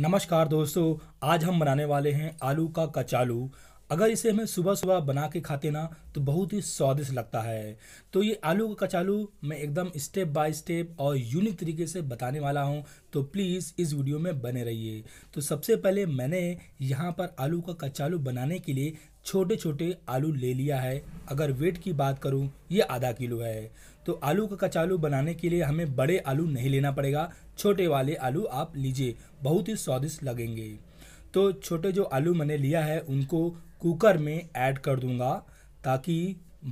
नमस्कार दोस्तों आज हम बनाने वाले हैं आलू का कचालू अगर इसे हमें सुबह सुबह बना के खाते ना तो बहुत ही स्वादिष्ट लगता है तो ये आलू का कचालू मैं एकदम स्टेप बाय स्टेप और यूनिक तरीके से बताने वाला हूँ तो प्लीज़ इस वीडियो में बने रहिए तो सबसे पहले मैंने यहाँ पर आलू का कचालू बनाने के लिए छोटे छोटे आलू ले लिया है अगर वेट की बात करूँ ये आधा किलो है तो आलू का कचालू बनाने के लिए हमें बड़े आलू नहीं लेना पड़ेगा छोटे वाले आलू आप लीजिए बहुत ही स्वादिष्ट लगेंगे तो छोटे जो आलू मैंने लिया है उनको कुकर में ऐड कर दूंगा ताकि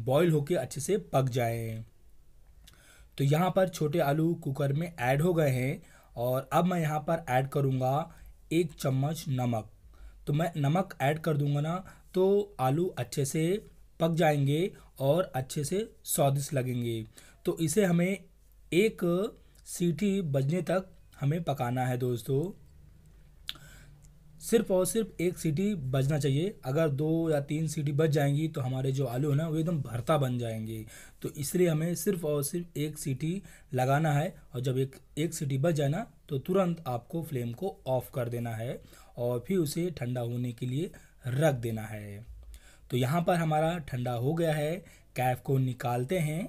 बॉईल होके अच्छे से पक जाए तो यहाँ पर छोटे आलू कुकर में ऐड हो गए हैं और अब मैं यहाँ पर ऐड करूँगा एक चम्मच नमक तो मैं नमक ऐड कर दूँगा ना तो आलू अच्छे से पक जाएंगे और अच्छे से स्वादिष्ट लगेंगे तो इसे हमें एक सीटी बजने तक हमें पकाना है दोस्तों सिर्फ और सिर्फ एक सीटी बजना चाहिए अगर दो या तीन सीटी बज जाएंगी तो हमारे जो आलू है ना वो एकदम भरता बन जाएंगे तो इसलिए हमें सिर्फ और सिर्फ एक सीटी लगाना है और जब एक एक सीटी बज जाए ना तो तुरंत आपको फ्लेम को ऑफ़ कर देना है और फिर उसे ठंडा होने के लिए रख देना है तो यहाँ पर हमारा ठंडा हो गया है कैफ को निकालते हैं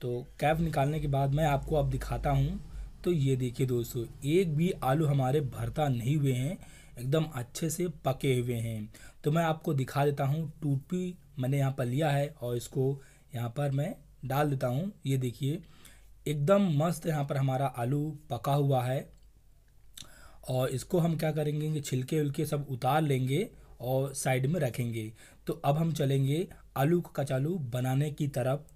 तो कैफ निकालने के बाद मैं आपको अब दिखाता हूँ तो ये देखिए दोस्तों एक भी आलू हमारे भरता नहीं हुए हैं एकदम अच्छे से पके हुए हैं तो मैं आपको दिखा देता हूँ टूटी मैंने यहाँ पर लिया है और इसको यहाँ पर मैं डाल देता हूँ ये देखिए एकदम मस्त यहाँ पर हमारा आलू पका हुआ है और इसको हम क्या करेंगे कि छिलके उलके सब उतार लेंगे और साइड में रखेंगे तो अब हम चलेंगे आलू का कचालू बनाने की तरफ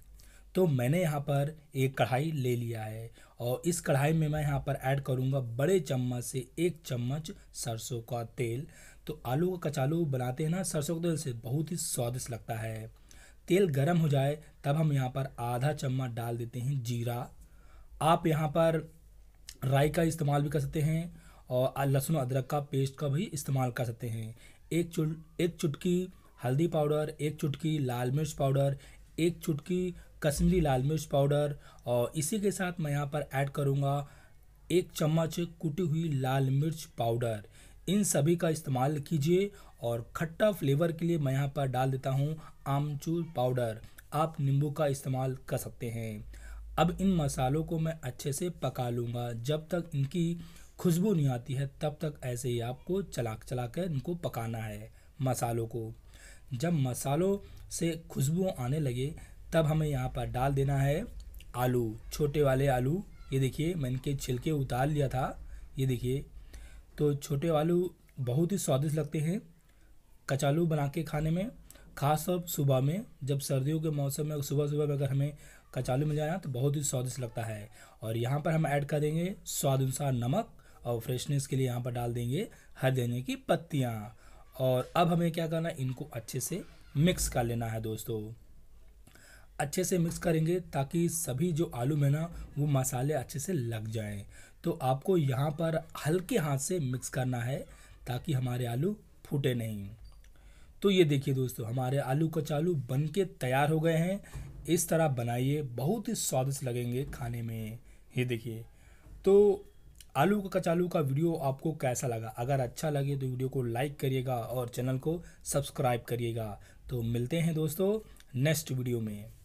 तो मैंने यहाँ पर एक कढ़ाई ले लिया है और इस कढ़ाई में मैं यहाँ पर ऐड करूँगा बड़े चम्मच से एक चम्मच सरसों का तेल तो आलू का कचालू बनाते हैं ना सरसों के तेल से बहुत ही स्वादिष्ट लगता है तेल गर्म हो जाए तब हम यहाँ पर आधा चम्मच डाल देते हैं जीरा आप यहाँ पर राई का इस्तेमाल भी कर सकते हैं और लहसुन अदरक का पेस्ट का भी इस्तेमाल कर सकते हैं एक चुट एक चुटकी हल्दी पाउडर एक चुटकी लाल मिर्च पाउडर एक चुटकी कश्मीरी लाल मिर्च पाउडर और इसी के साथ मैं यहाँ पर ऐड करूँगा एक चम्मच कुटी हुई लाल मिर्च पाउडर इन सभी का इस्तेमाल कीजिए और खट्टा फ्लेवर के लिए मैं यहाँ पर डाल देता हूँ आमचूर पाउडर आप नींबू का इस्तेमाल कर सकते हैं अब इन मसालों को मैं अच्छे से पका लूँगा जब तक इनकी खुशबू नहीं आती है तब तक ऐसे ही आपको चला चला कर इनको पकाना है मसालों को जब मसालों से खुशबू आने लगे तब हमें यहाँ पर डाल देना है आलू छोटे वाले आलू ये देखिए मैंने इनके छिलके उतार लिया था ये देखिए तो छोटे आलू बहुत ही स्वादिष्ट लगते हैं कचालू बना के खाने में खास तौर सुबह में जब सर्दियों के मौसम में सुबह सुबह में अगर हमें कचालू मिल जाए ना तो बहुत ही स्वादिष्ट लगता है और यहाँ पर हम ऐड करेंगे स्वाद अनुसार नमक और फ्रेशनेस के लिए यहाँ पर डाल देंगे हर धनिया की पत्तियाँ और अब हमें क्या करना इनको अच्छे से मिक्स कर लेना है दोस्तों अच्छे से मिक्स करेंगे ताकि सभी जो आलू में ना वो मसाले अच्छे से लग जाएं तो आपको यहाँ पर हल्के हाथ से मिक्स करना है ताकि हमारे आलू फूटे नहीं तो ये देखिए दोस्तों हमारे आलू कचालू बन के तैयार हो गए हैं इस तरह बनाइए बहुत ही स्वादिष्ट लगेंगे खाने में ये देखिए तो आलू का कचालू का वीडियो आपको कैसा लगा अगर अच्छा लगे तो वीडियो को लाइक करिएगा और चैनल को सब्सक्राइब करिएगा तो मिलते हैं दोस्तों नेक्स्ट वीडियो में